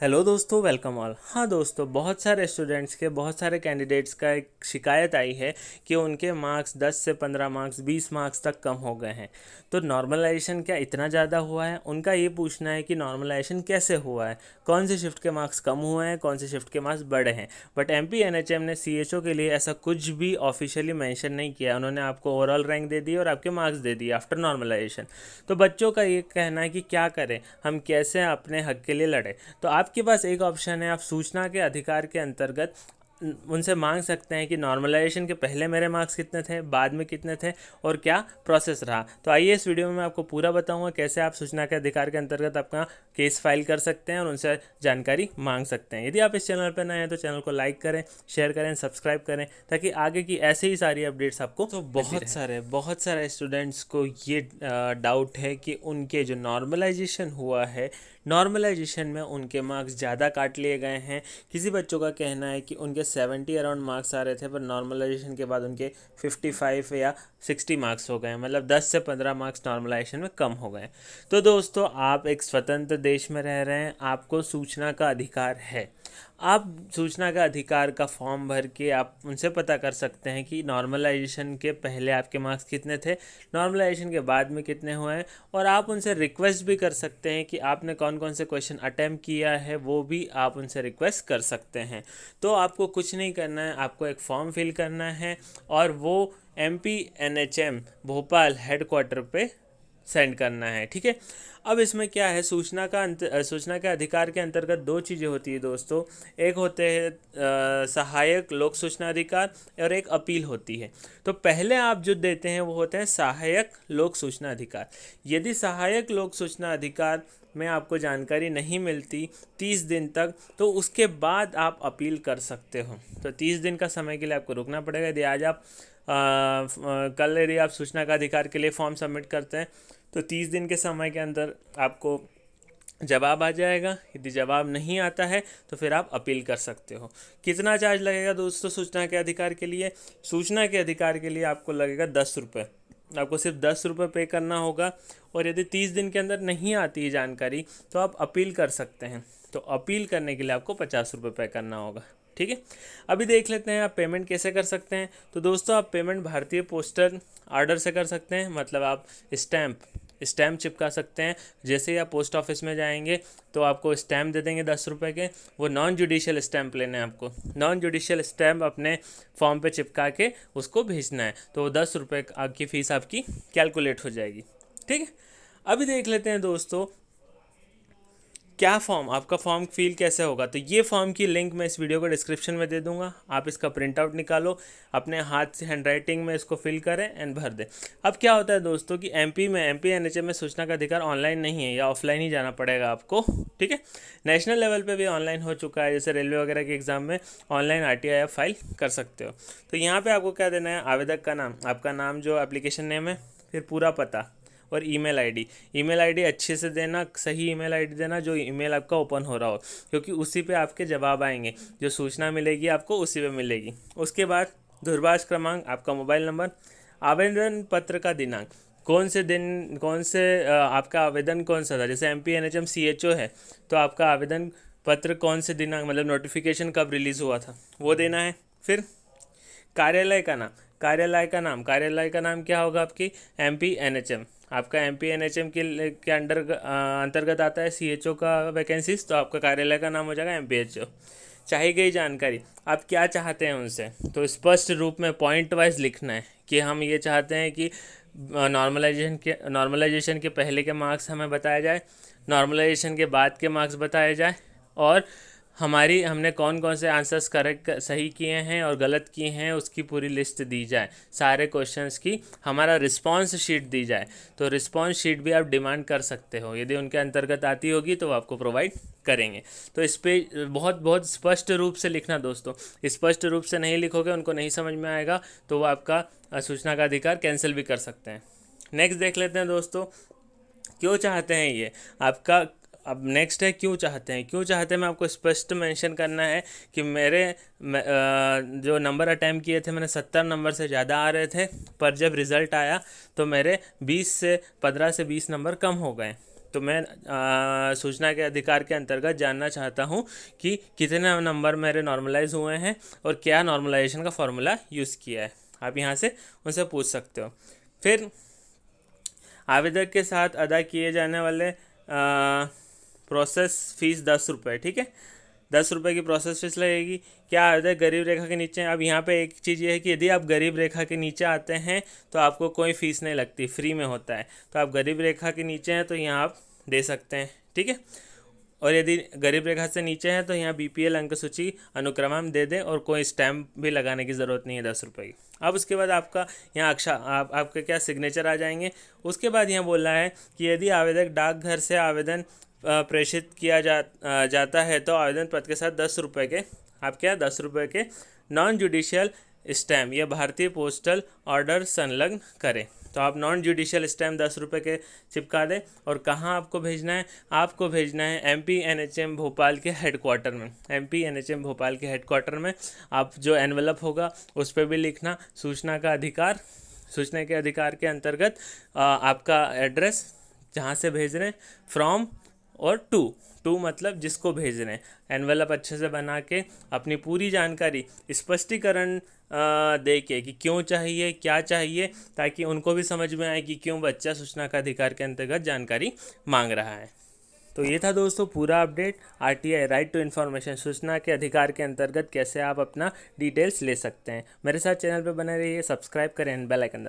hello दोस्तों welcome all हाँ दोस्तों बहुत सारे स्टूडेंट्स के बहुत सारे कैंडिडेट्स का एक शिकायत आई है कि उनके मार्क्स 10 से 15 मार्क्स 20 मार्क्स तक कम हो गए हैं तो नॉर्मलाइजेशन क्या इतना ज़्यादा हुआ है उनका ये पूछना है कि नॉर्मलाइजेशन कैसे हुआ है कौन से शिफ्ट के मार्क्स कम हुए हैं कौन से शिफ्ट के मार्क्स बढ़े हैं बट एम पी ने सी के लिए ऐसा कुछ भी ऑफिशियली मैंशन नहीं किया उन्होंने आपको ओवरऑल रैंक दे दी और आपके मार्क्स दे दिए आफ्टर नॉर्मलाइजेशन तो बच्चों का ये कहना है कि क्या करें हम कैसे अपने हक के लिए लड़ें तो आप आपके पास एक ऑप्शन है आप सूचना के अधिकार के अंतर्गत उनसे मांग सकते हैं कि नॉर्मलाइजेशन के पहले मेरे मार्क्स कितने थे बाद में कितने थे और क्या प्रोसेस रहा तो आइए इस वीडियो में मैं आपको पूरा बताऊंगा कैसे आप सूचना के अधिकार के अंतर्गत अपना केस फाइल कर सकते हैं और उनसे जानकारी मांग सकते हैं यदि आप इस चैनल पर नए हैं तो चैनल को लाइक करें शेयर करें सब्सक्राइब करें ताकि आगे की ऐसे ही सारी अपडेट्स आपको तो बहुत सारे बहुत सारे स्टूडेंट्स को ये डाउट है कि उनके जो नॉर्मलाइजेशन हुआ है नॉर्मलाइजेशन में उनके मार्क्स ज़्यादा काट लिए गए हैं किसी बच्चों का कहना है कि उनके सेवेंटी अराउंड मार्क्स आ रहे थे पर नॉर्मलाइजेशन के बाद उनके फिफ्टी फाइव या सिक्सटी मार्क्स हो गए मतलब दस से पंद्रह मार्क्स नॉर्मलाइजेशन में कम हो गए तो दोस्तों आप एक स्वतंत्र देश में रह रहे हैं आपको सूचना का अधिकार है आप सूचना का अधिकार का फॉर्म भर के आप उनसे पता कर सकते हैं कि नॉर्मलाइजेशन के पहले आपके मार्क्स कितने थे नॉर्मलाइजेशन के बाद में कितने हुए हैं और आप उनसे रिक्वेस्ट भी कर सकते हैं कि आपने कौन कौन से क्वेश्चन अटैम्प्ट किया है वो भी आप उनसे रिक्वेस्ट कर सकते हैं तो आपको कुछ नहीं करना है आपको एक फॉर्म फिल करना है और वो M P N H M Bhopal headquarter पे सेंड करना है ठीक है अब इसमें क्या है सूचना का अंत सूचना के अधिकार के अंतर्गत दो चीज़ें होती है दोस्तों एक होते हैं सहायक लोक सूचना अधिकार और एक अपील होती है तो पहले आप जो देते हैं वो होते हैं सहायक लोक सूचना अधिकार यदि सहायक लोक सूचना अधिकार में आपको जानकारी नहीं मिलती तीस दिन तक तो उसके बाद आप अपील कर सकते हो तो तीस दिन का समय के लिए आपको रुकना पड़ेगा यदि आज आप कल यदि आप सूचना का अधिकार के लिए फॉर्म सबमिट करते हैं तो तीस दिन के समय के अंदर आपको जवाब आ जाएगा यदि जवाब नहीं आता है तो फिर आप अपील कर सकते हो कितना चार्ज लगेगा दोस्तों सूचना के अधिकार के लिए सूचना के अधिकार के लिए आपको लगेगा दस रुपये आपको सिर्फ दस रुपये पे करना होगा और यदि तीस दिन के अंदर नहीं आती है जानकारी तो आप अपील कर सकते हैं तो अपील करने के लिए आपको पचास रुपये पे करना होगा ठीक है अभी देख लेते हैं आप पेमेंट कैसे कर सकते हैं तो दोस्तों आप पेमेंट भारतीय पोस्टल आर्डर से कर सकते हैं मतलब आप स्टैम्प स्टैम्प चिपका सकते हैं जैसे ही आप पोस्ट ऑफिस में जाएंगे तो आपको स्टैम्प दे देंगे दस रुपये के वो नॉन जुडिशियल स्टैम्प लेना है आपको नॉन जुडिशियल स्टैम्प अपने फॉर्म पे चिपका के उसको भेजना है तो दस रुपये आपकी फीस आपकी कैलकुलेट हो जाएगी ठीक है अभी देख लेते हैं दोस्तों क्या फॉर्म आपका फॉर्म फील कैसे होगा तो ये फॉर्म की लिंक मैं इस वीडियो को डिस्क्रिप्शन में दे दूंगा आप इसका प्रिंट आउट निकालो अपने हाथ से हैंड राइटिंग में इसको फिल करें एंड भर दें अब क्या होता है दोस्तों कि एमपी में एमपी एनएचएम में सूचना का अधिकार ऑनलाइन नहीं है या ऑफलाइन ही जाना पड़ेगा आपको ठीक है नेशनल लेवल पर भी ऑनलाइन हो चुका है जैसे रेलवे वगैरह के एग्जाम में ऑनलाइन आर फाइल कर सकते हो तो यहाँ पर आपको क्या देना है आवेदक का नाम आपका नाम जो एप्लीकेशन नेम है फिर पूरा पता और ईमेल आईडी ईमेल आईडी अच्छे से देना सही ईमेल आईडी देना जो ईमेल आपका ओपन हो रहा हो क्योंकि उसी पे आपके जवाब आएंगे जो सूचना मिलेगी आपको उसी पे मिलेगी उसके बाद दूरभाष क्रमांक आपका मोबाइल नंबर आवेदन पत्र का दिनांक कौन से दिन कौन से आपका आवेदन कौन सा था जैसे M P N H M C H O है तो आपका आवेदन पत्र कौन से दिनांक मतलब नोटिफिकेशन कब रिलीज़ हुआ था वो देना है फिर कार्यालय का नाम कार्यालय का नाम कार्यालय का नाम क्या होगा आपकी M P N H M आपका M P N H M के के अंडर अंतर्गत आता है सी एच ओ का वैकेंसीज तो आपका कार्यालय का नाम हो जाएगा एम पी एच ओ चाहिए गई जानकारी आप क्या चाहते हैं उनसे तो स्पष्ट रूप में पॉइंट वाइज लिखना है कि हम ये चाहते हैं कि नॉर्मलाइजेशन के नॉर्मलाइजेशन के पहले के मार्क्स हमें बताया जाए नॉर्मलाइजेशन के बाद के मार्क्स बताए जाए और हमारी हमने कौन कौन से आंसर्स करेक्ट सही किए हैं और गलत किए हैं उसकी पूरी लिस्ट दी जाए सारे क्वेश्चंस की हमारा रिस्पांस शीट दी जाए तो रिस्पांस शीट भी आप डिमांड कर सकते हो यदि उनके अंतर्गत आती होगी तो आपको प्रोवाइड करेंगे तो इस पर बहुत बहुत स्पष्ट रूप से लिखना दोस्तों स्पष्ट रूप से नहीं लिखोगे उनको नहीं समझ में आएगा तो वो आपका सूचना का अधिकार कैंसिल भी कर सकते हैं नेक्स्ट देख लेते हैं दोस्तों क्यों चाहते हैं ये आपका अब नेक्स्ट है क्यों चाहते हैं क्यों चाहते हैं मैं आपको स्पष्ट मेंशन करना है कि मेरे जो नंबर अटैम्प किए थे मैंने सत्तर नंबर से ज़्यादा आ रहे थे पर जब रिज़ल्ट आया तो मेरे बीस से पंद्रह से बीस नंबर कम हो गए तो मैं सूचना के अधिकार के अंतर्गत जानना चाहता हूँ कि कितने नंबर मेरे नॉर्मलाइज हुए हैं और क्या नॉर्मलाइजेशन का फॉर्मूला यूज़ किया है आप यहाँ से उनसे पूछ सकते हो फिर आवेदक के साथ अदा किए जाने वाले आ, प्रोसेस फीस दस रुपये ठीक है दस रुपये की प्रोसेस फीस लगेगी क्या आ जाए गरीब रेखा के नीचे अब यहाँ पे एक चीज़ ये है कि यदि आप गरीब रेखा के नीचे आते हैं तो आपको कोई फीस नहीं लगती फ्री में होता है तो आप गरीब रेखा के नीचे हैं तो यहाँ आप दे सकते हैं ठीक है और यदि गरीब रेखा से नीचे हैं तो यहाँ बी पी एल अंक सूची अनुक्रम हम दे दें और कोई स्टैम्प भी लगाने की ज़रूरत नहीं है दस रुपये की अब उसके बाद आपका यहाँ अक्षा आप, आपके क्या सिग्नेचर आ जाएंगे उसके बाद यहाँ बोल रहा है कि यदि आवेदक डाकघर से आवेदन प्रेषित किया जा जाता है तो आवेदन पत्र के साथ दस रुपये के आपके यहाँ दस रुपये के नॉन जुडिशियल स्टैम्प या भारतीय पोस्टल ऑर्डर संलग्न करें तो आप नॉन जुडिशियल स्टैम्प दस रुपये के चिपका दें और कहाँ आपको भेजना है आपको भेजना है M P N H M Bhopal के हेडक्वार्टर में M P N H M Bhopal के हेडक्वार्टर में आप जो एनवलप होगा उस पर भी लिखना सूचना का अधिकार सूचना के अधिकार के अंतर्गत आपका एड्रेस जहाँ से भेज रहे हैं फ्रॉम और टू टू मतलब जिसको भेज रहे हैं एनवेलप अच्छे से बना के अपनी पूरी जानकारी स्पष्टीकरण दे के कि क्यों चाहिए क्या चाहिए ताकि उनको भी समझ में आए कि क्यों बच्चा सूचना का अधिकार के अंतर्गत जानकारी मांग रहा है तो ये था दोस्तों पूरा update R T I right to information सूचना के अधिकार के अंतर्गत कैसे आप अपना डिटेल्स ले सकते हैं मेरे साथ चैनल पर बने रहिए सब्सक्राइब करें बेल आइकन